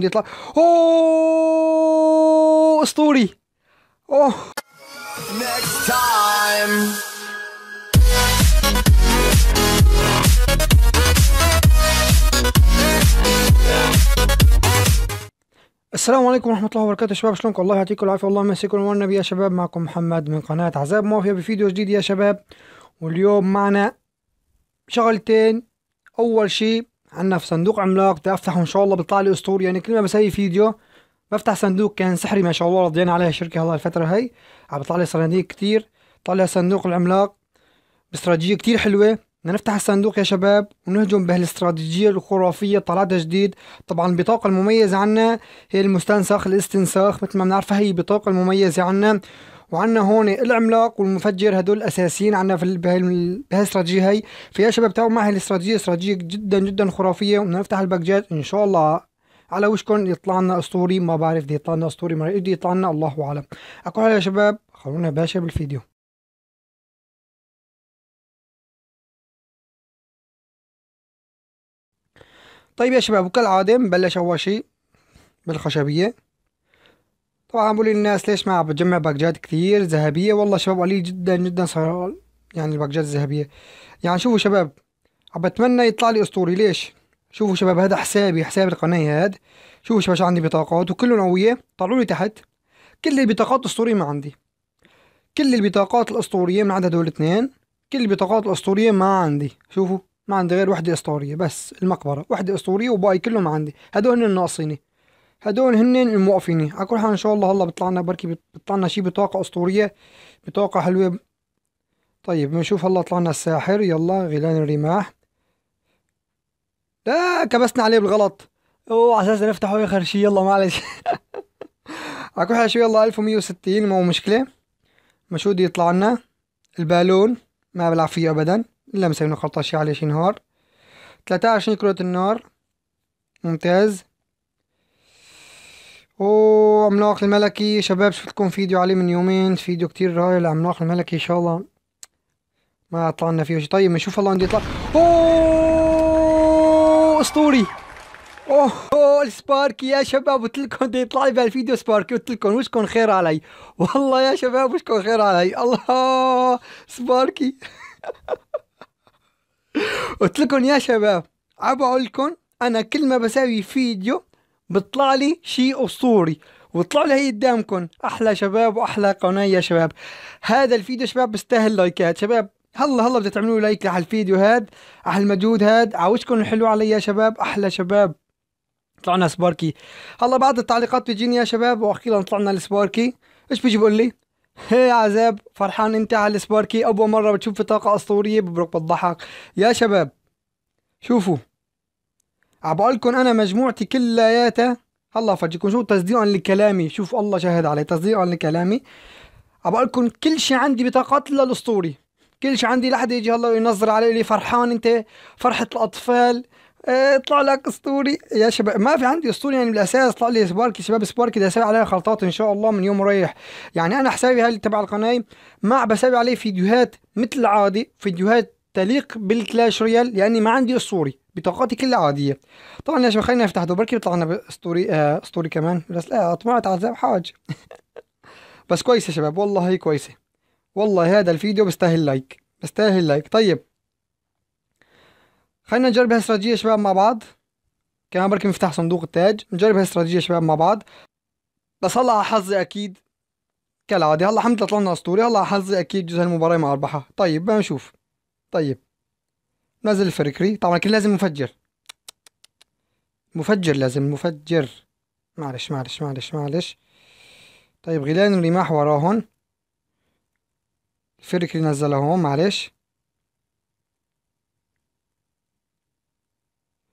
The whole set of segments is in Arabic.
يطلع اوه اسطوري اوه next time السلام عليكم ورحمة الله وبركاته شباب شلونكم الله يعطيكم العافية والله يمسيكم النور يا شباب معكم محمد من قناة عذاب مافيا بفيديو جديد يا شباب واليوم معنا شغلتين أول شيء عندنا في صندوق عملاق بدي افتحه ان شاء الله بيطلع لي اسطوري يعني كل ما بسوي فيديو بفتح صندوق كان سحري ما شاء الله رضينا عليها الشركه هلا الفتره هي عم بيطلع لي صناديق كتير طلع صندوق العملاق باستراتيجيه كتير حلوه بدنا نفتح الصندوق يا شباب ونهجم بهالاستراتيجية الخرافية طلعتها جديد طبعا البطاقة المميزة عنا هي المستنسخ الاستنساخ مثل ما بنعرفها هي البطاقه المميزة عنا وعندنا هون العملاق والمفجر هدول اساسيين عندنا في الاستراتيجيه هي فيا شباب تعالوا معي الاستراتيجيه استراتيجيه جدا جدا خرافيه وبدنا نفتح الباكجات ان شاء الله على وشكم يطلع لنا اسطوري ما بعرف بده يطلع لنا اسطوري ما بده يطلع لنا الله اعلم اكو يا شباب خلونا باشا بالفيديو طيب يا شباب وكالعاده بنبلش اول شيء بالخشبيه طبعا بقول للناس ليش ما عم بتجمع باكجات كثير ذهبية والله شباب قليل جدا جدا صار يعني الباكجات الذهبية يعني شوفوا شباب عم بتمنى يطلع لي اسطوري ليش شوفوا شباب هذا حسابي حساب القناة هذا شوفوا شباب شو عندي بطاقات وكلهم قوية طلعوا لي تحت كل البطاقات الاسطورية ما عندي كل البطاقات الاسطورية ما عدا هدول الاثنين كل البطاقات الاسطورية ما عندي شوفوا ما عندي غير وحدة اسطورية بس المقبرة وحدة اسطورية وباقي كلهم عندي هدول الناقصيني هدول هن الموقفين على كل حال ان شاء الله هلا بيطلع لنا بركي بيطلع لنا شي بطاقه اسطوريه بطاقه حلوه طيب بنشوف هلا طلع لنا الساحر يلا غيلان الرماح لا كبسنا عليه بالغلط اوه على اساس نفتحه اخر شي يلا معلش على كل حال شو يلا 1160 مو مشكله بده يطلع لنا البالون ما بلعب فيه ابدا الا مسوينا شيء عليه شي نهار 23 كرة النار ممتاز وعملاق الملكي شباب شفت لكم فيديو عليه من يومين فيديو كتير رائع لعملاق الملكي ان شاء الله ما طلعنا فيه شيء طيب نشوف الله عندي يطلع اوه اسطوري اوه, سباركي السباركي يا شباب قلت لكم بده يطلع لي بهالفيديو سباركي قلت لكم وشكم خير علي والله يا شباب وشكم خير علي الله سباركي قلت لكم يا شباب عم بقول لكم انا كل ما بساوي فيديو بطلع لي شيء اسطوري وطلع لي هي قدامكم احلى شباب واحلى قناه يا شباب هذا الفيديو شباب بيستاهل لايكات شباب هلا هلا بدي تعملوا لايك على الفيديو هاد على المجهود هاد عاوزكم الحلو علي يا شباب احلى شباب طلعنا سباركي هلا بعد التعليقات بتجيني يا شباب واخيرا طلعنا السباركي ايش بيجي بيقول لي هي يا عذاب فرحان انت على السباركي اول مره بتشوف في طاقه اسطوريه ببرك بالضحك يا شباب شوفوا عبقولكم أنا مجموعتي كلياتها الله فرجيكم شو تصديقا لكلامي شوف الله شاهد علي تصديقا لكلامي عبقولكم كل شيء عندي بطاقات للاسطوري كل شيء عندي لحد يجي الله ينظر علي لي فرحان انت فرحة الأطفال إيه، اطلع لك اسطوري يا شباب ما في عندي اسطوري يعني بالاساس طلع لي سباركي شباب سباركي بدي اسوي عليها خلطات ان شاء الله من يوم رايح يعني انا حسابي هاي تبع القناه ما بسوي عليه فيديوهات مثل العادي فيديوهات تليق بالكلاش ريال لاني ما عندي اسطوري بطاقاتي كلها عاديه طبعا يا شباب خلينا نفتح ده بركي بيطلع لنا بستوري آه ستوري كمان بس لا اطمعت عذاب حاج بس كويسه يا شباب والله هي كويسه والله هذا الفيديو بيستاهل لايك بيستاهل لايك طيب خلينا نجرب هالاستراتيجيه يا شباب مع بعض كمان بركي نفتح صندوق التاج نجرب هالاستراتيجيه يا شباب مع بعض بس هلا حظي اكيد كالعاده هلا الحمد لله طلعنا اسطوري هلا حظي اكيد جزء المباراه ما اربحها طيب بنشوف طيب نزل الفريكري طبعا كان لازم مفجر مفجر لازم مفجر معلش معلش معلش معلش طيب غيلان الرماح وراهن الفريكري نزلهم معلش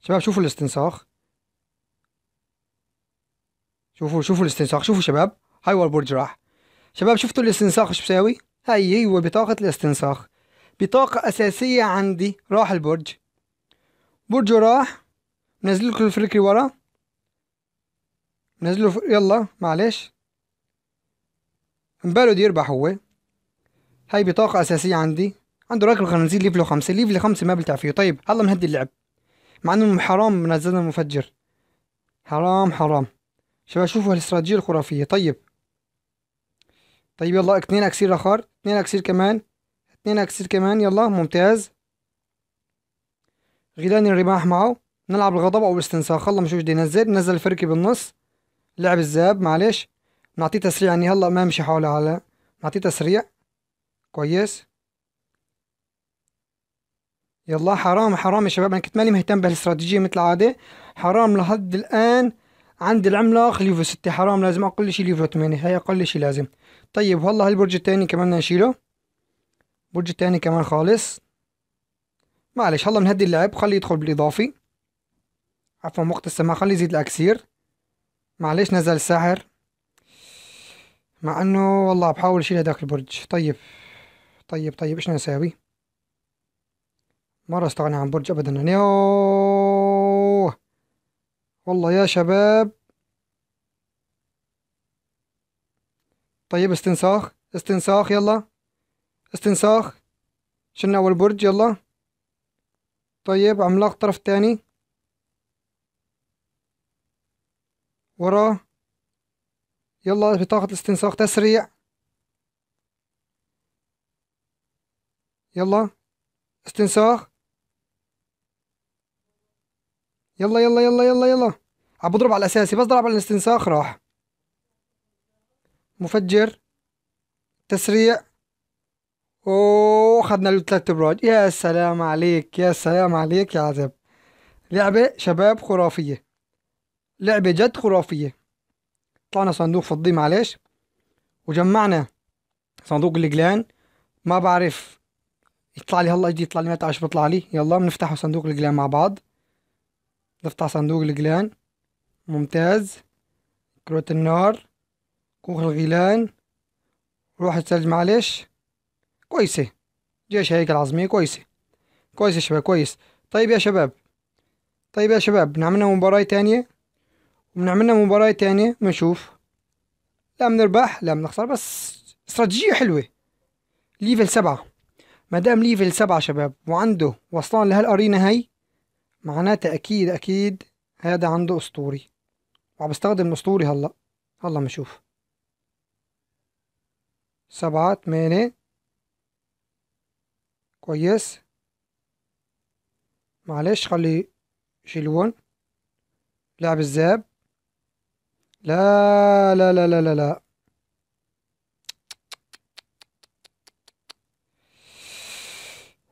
شباب شوفوا الاستنساخ شوفوا شوفوا الاستنساخ شوفوا شباب هاي هو البرج راح شباب شفتوا الاستنساخ ايش بساوي هاي ايوه بطاقة الاستنساخ بطاقة أساسية عندي راح البرج برج راح نزل لكم ورا نزلوا ف... يلا معلش امبالو دي يربح هو هاي بطاقة أساسية عندي عنده راكب خنازير ليفلو خمسة ليفل خمسة ما بلتع فيه طيب هلا بنهدي اللعب مع انه حرام نزلنا المفجر حرام حرام شباب شوفوا هالاستراتيجية الخرافية طيب طيب يلا اثنين اكسير اخر اثنين اكسير كمان اتنين اكسير كمان يلا ممتاز غيلان الرماح معه نلعب الغضب او الاستنساخ الله مشوش دي نزل نزل الفركي بالنص لعب الزاب معلش نعطيه تسريع يعني هلا ما امشي حوله على نعطيه تسريع كويس يلا حرام حرام يا شباب انا كنت مالي مهتم بهالاستراتيجيه مثل العاده حرام لحد الان عند العملاق ليفو ستة حرام لازم اقل شيء ليفو 8 هي اقل شيء لازم طيب والله هالبرج الثاني كمان نشيله برج تاني كمان خالص معلش هلا بنهدي اللعب خليه يدخل بالاضافي عفوا وقت السماء خليه يزيد الاكسير معلش نزل الساحر مع انه والله بحاول اشيل هداك البرج طيب طيب طيب ايش نساوي مرة استغنى عن برج ابدا يعني يوه والله يا شباب طيب استنساخ استنساخ يلا استنساخ شلنا أول برج يلا طيب عملاق طرف تاني وراه يلا بطاقة استنساخ تسريع يلا استنساخ يلا يلا يلا يلا يلا عم بضرب على الأساسي بس ضرب على الاستنساخ راح مفجر تسريع وخدنا له تلات ابراج يا سلام عليك يا سلام عليك يا عزب لعبة شباب خرافية لعبة جد خرافية طلعنا صندوق فضي معلش وجمعنا صندوق الجلان ما بعرف يطلع لي هلا جديد يطلع لي ما تعرفش بيطلع لي يلا بنفتح صندوق الجلان مع بعض نفتح صندوق الجلان ممتاز كرة النار كوخ الغيلان روح الثلج معلش كويسة جيش هيك العظمية كويسة كويسة يا شباب كويس طيب يا شباب طيب يا شباب بنعملنا مباراة تانية وبنعملنا مباراة تانية بنشوف لا بنربح لا بنخسر بس استراتيجية حلوة ليفل سبعة مادام ليفل سبعة شباب وعنده وصلان لهالأرينا هاي معناتها أكيد أكيد هذا عنده أسطوري وعم بستخدم الأسطوري هلا هلا بنشوف سبعة تمانية كويس معلش خلي ون لعب الذهب لا لا لا لا لا لا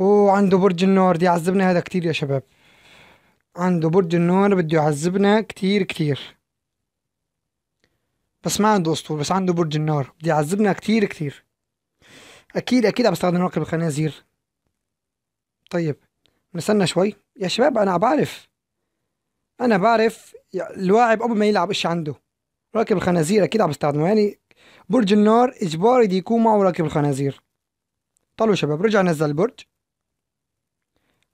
هو عنده برج النار دي عذبنا هذا كتير يا شباب عنده برج النار بده يعذبنا كتير كتير بس ما عنده اسطول بس عنده برج النار بده يعذبنا كتير كتير اكيد اكيد عم بستخدم رقم الخنازير طيب نستنى شوي يا شباب انا بعرف انا بعرف اللاعب قبل ما يلعب ايش عنده راكب الخنازير اكيد عم بيستخدمه يعني برج النار اجباري دي يكون معه راكب الخنازير طلوا شباب رجع نزل البرج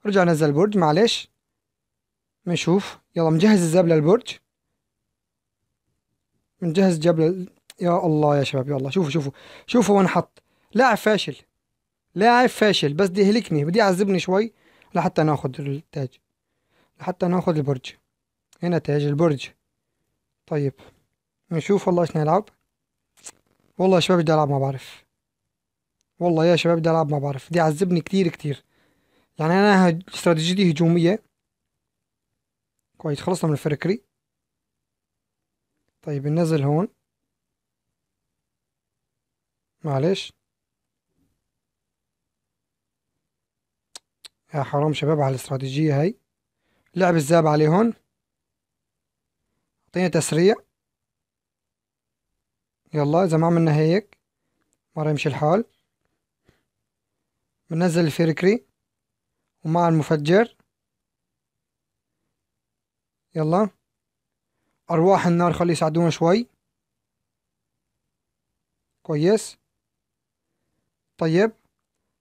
رجع نزل البرج معلش بنشوف يلا مجهز الزاب للبرج مجهز جبل يا الله يا شباب يلا شوفوا شوفوا شوفوا وين حط لاعب فاشل لاعب فاشل بس دي يهلكني بدي يعذبني شوي لحتى ناخد التاج لحتى ناخد البرج هنا تاج البرج طيب نشوف والله ايش نلعب والله يا شباب بدي العب ما بعرف والله يا شباب بدي العب ما بعرف دي عذبني كتير كتير يعني انا استراتيجيتي هجومية كويس خلصنا من الفركري طيب ننزل هون معلش يا حرام شباب على الاستراتيجية هاي لعب عليه عليهن اعطينا تسريع يلا اذا ما عملنا هيك مرة يمشي الحال بنزل الفيركري ومع المفجر يلا أرواح النار خلي يساعدونا شوي كويس طيب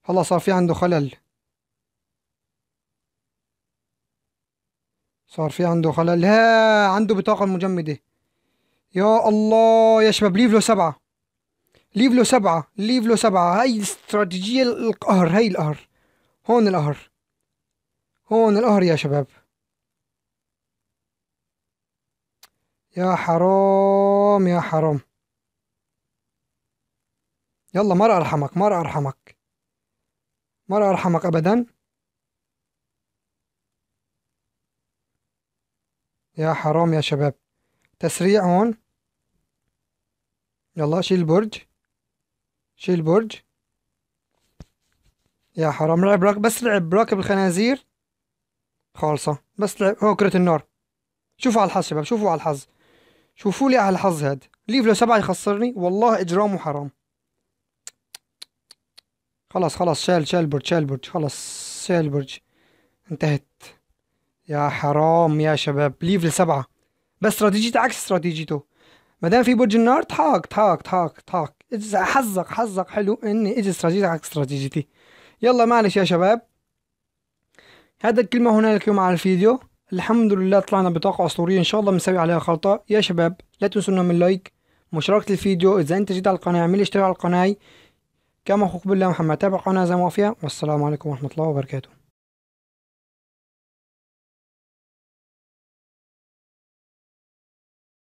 هلا صار في عنده خلل صار في عنده خلل ها عنده بطاقة مجمدة إيه؟ يا الله يا شباب ليفلو سبعة ليفلو سبعة ليفلو سبعة هاي استراتيجية القهر هاي القهر هون القهر هون القهر يا شباب يا حرام يا حرام يلا مر أرحمك مر أرحمك مر أرحمك أبدا يا حرام يا شباب تسريع هون يلا شيل برج شيل برج يا حرام لعب راكب بس لعب راكب الخنازير خالصة بس لعب هو كرة النار شوفوا على الحظ شباب شوفوا على الحظ شوفوا لي على الحظ هاد ليف لو سبعة يخسرني والله إجرام وحرام خلاص خلاص شال شال برج شال برج خلاص شال برج انتهت يا حرام يا شباب ليفل سبعة بس استراتيجيتي عكس استراتيجيته ما دام في برج النار تحاك تحاك تحاك تحاك حظك حظك حلو اني اجى استراتيجيتك عكس استراتيجيتي يلا معلش يا شباب هذا الكلمة هنالك يوم على الفيديو الحمد لله طلعنا بطاقة أسطورية إن شاء الله بنسوي عليها خلطة يا شباب لا تنسونا من لايك مشاركة الفيديو إذا أنت جيت على القناة اعمل اشتراك على القناة كما أخوك بالله محمد تابع القناة زي ما فيها والسلام عليكم ورحمة الله وبركاته